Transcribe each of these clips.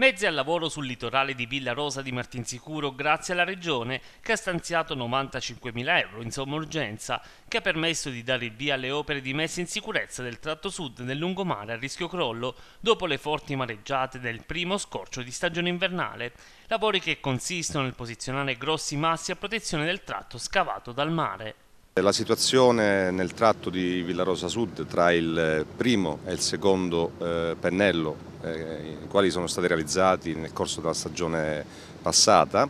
Mezzi al lavoro sul litorale di Villa Rosa di Martinsicuro grazie alla Regione che ha stanziato 95.000 euro in somma urgenza che ha permesso di dare il via alle opere di messa in sicurezza del tratto sud nel lungomare a rischio crollo dopo le forti mareggiate del primo scorcio di stagione invernale, lavori che consistono nel posizionare grossi massi a protezione del tratto scavato dal mare. La situazione nel tratto di Villarosa Sud tra il eh, primo e il secondo eh, pennello, eh, i quali sono stati realizzati nel corso della stagione passata,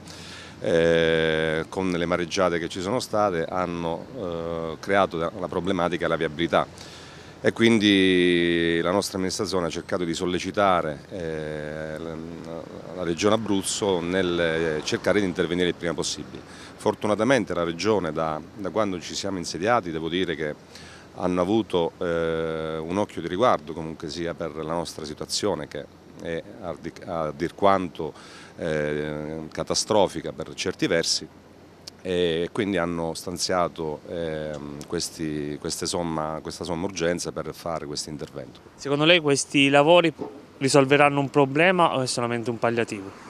con le mareggiate che ci sono state, hanno creato la problematica e la viabilità e quindi la nostra amministrazione ha cercato di sollecitare eh, la Regione Abruzzo nel eh, cercare di intervenire il prima possibile. Fortunatamente la Regione da, da quando ci siamo insediati devo dire che hanno avuto eh, un occhio di riguardo comunque sia per la nostra situazione che è a dir quanto eh, catastrofica per certi versi e quindi hanno stanziato eh, questi, somma, questa somma urgenza per fare questo intervento. Secondo lei questi lavori risolveranno un problema o è solamente un palliativo?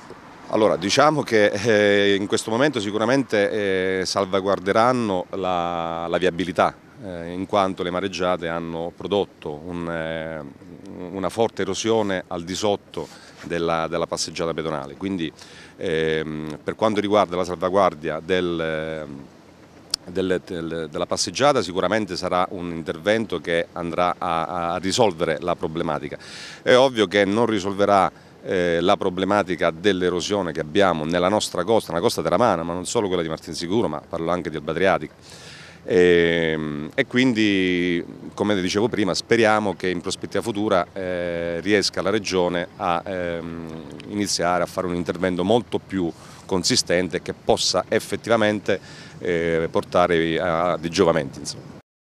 Allora, diciamo che eh, in questo momento sicuramente eh, salvaguarderanno la, la viabilità, eh, in quanto le mareggiate hanno prodotto un, eh, una forte erosione al di sotto della, della passeggiata pedonale. Quindi ehm, per quanto riguarda la salvaguardia del, ehm, del, del, della passeggiata sicuramente sarà un intervento che andrà a, a risolvere la problematica. È ovvio che non risolverà eh, la problematica dell'erosione che abbiamo nella nostra costa, nella costa della Mana, ma non solo quella di Martinsicuro, ma parlo anche di Badriatico. E, ehm, e, quindi, come dicevo prima, speriamo che in prospettiva futura eh, riesca la Regione a ehm, iniziare a fare un intervento molto più consistente che possa effettivamente eh, portare a dei giovamenti. Insomma.